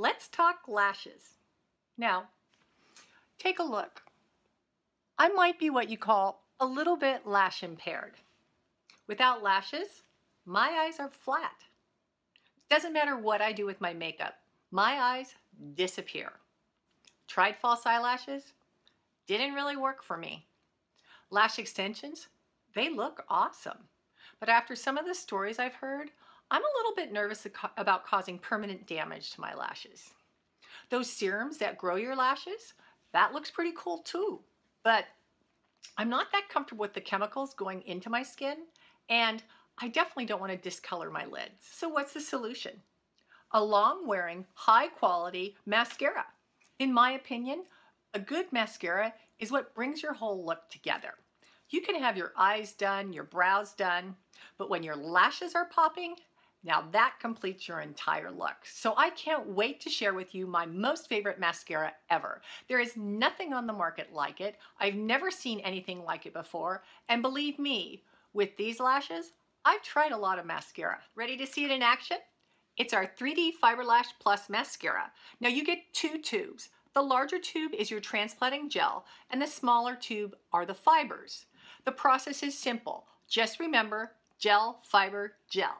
Let's talk lashes. Now, take a look. I might be what you call a little bit lash impaired. Without lashes, my eyes are flat. Doesn't matter what I do with my makeup, my eyes disappear. Tried false eyelashes, didn't really work for me. Lash extensions, they look awesome. But after some of the stories I've heard, I'm a little bit nervous about causing permanent damage to my lashes. Those serums that grow your lashes, that looks pretty cool too, but I'm not that comfortable with the chemicals going into my skin, and I definitely don't want to discolor my lids. So what's the solution? A long wearing, high quality mascara. In my opinion, a good mascara is what brings your whole look together. You can have your eyes done, your brows done, but when your lashes are popping, now that completes your entire look. So I can't wait to share with you my most favorite mascara ever. There is nothing on the market like it. I've never seen anything like it before. And believe me, with these lashes, I've tried a lot of mascara. Ready to see it in action? It's our 3D Fiber Lash Plus Mascara. Now you get two tubes. The larger tube is your transplanting gel and the smaller tube are the fibers. The process is simple. Just remember, gel, fiber, gel.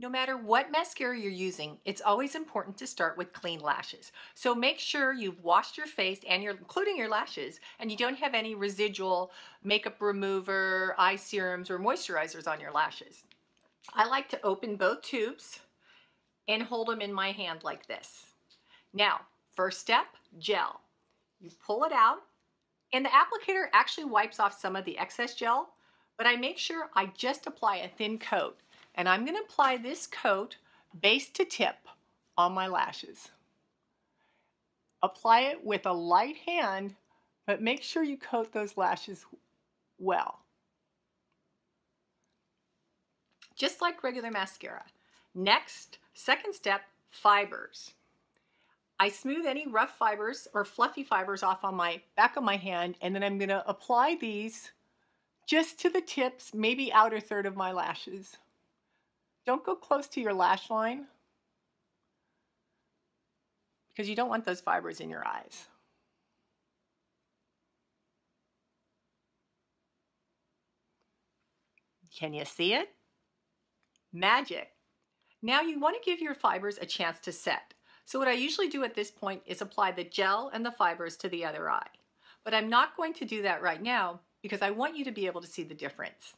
No matter what mascara you're using, it's always important to start with clean lashes. So make sure you've washed your face and you're including your lashes and you don't have any residual makeup remover, eye serums, or moisturizers on your lashes. I like to open both tubes and hold them in my hand like this. Now, first step, gel. You pull it out and the applicator actually wipes off some of the excess gel, but I make sure I just apply a thin coat and I'm going to apply this coat base to tip on my lashes. Apply it with a light hand, but make sure you coat those lashes well. Just like regular mascara. Next, second step, fibers. I smooth any rough fibers or fluffy fibers off on my back of my hand, and then I'm gonna apply these just to the tips, maybe outer third of my lashes. Don't go close to your lash line because you don't want those fibers in your eyes. Can you see it? Magic. Now you want to give your fibers a chance to set. So what I usually do at this point is apply the gel and the fibers to the other eye. But I'm not going to do that right now because I want you to be able to see the difference.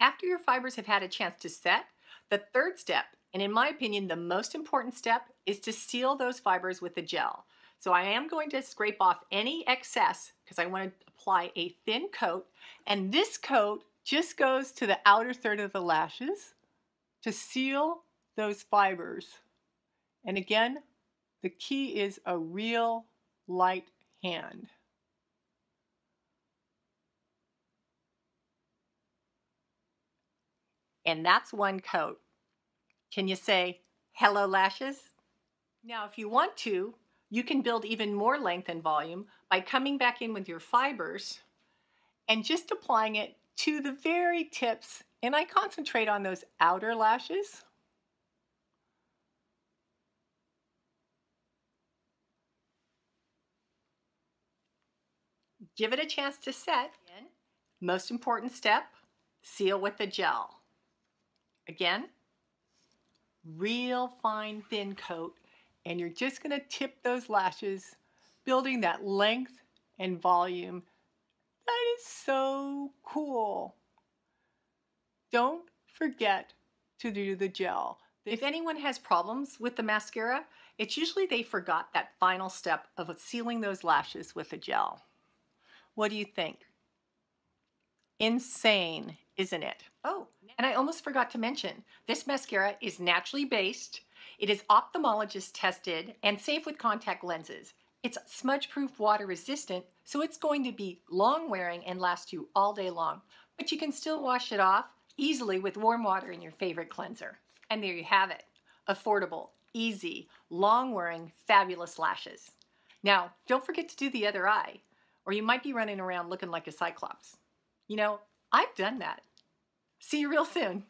After your fibers have had a chance to set, the third step, and in my opinion, the most important step, is to seal those fibers with the gel. So I am going to scrape off any excess because I want to apply a thin coat. And this coat just goes to the outer third of the lashes to seal those fibers. And again, the key is a real light hand. and that's one coat. Can you say, hello lashes? Now, if you want to, you can build even more length and volume by coming back in with your fibers and just applying it to the very tips. And I concentrate on those outer lashes. Give it a chance to set. Most important step, seal with the gel. Again, real fine thin coat and you're just going to tip those lashes, building that length and volume. That is so cool. Don't forget to do the gel. If anyone has problems with the mascara, it's usually they forgot that final step of sealing those lashes with a gel. What do you think? Insane, isn't it? Oh, and I almost forgot to mention, this mascara is naturally based, it is ophthalmologist tested, and safe with contact lenses. It's smudge proof, water resistant, so it's going to be long wearing and last you all day long. But you can still wash it off easily with warm water and your favorite cleanser. And there you have it affordable, easy, long wearing, fabulous lashes. Now, don't forget to do the other eye, or you might be running around looking like a cyclops. You know, I've done that. See you real soon.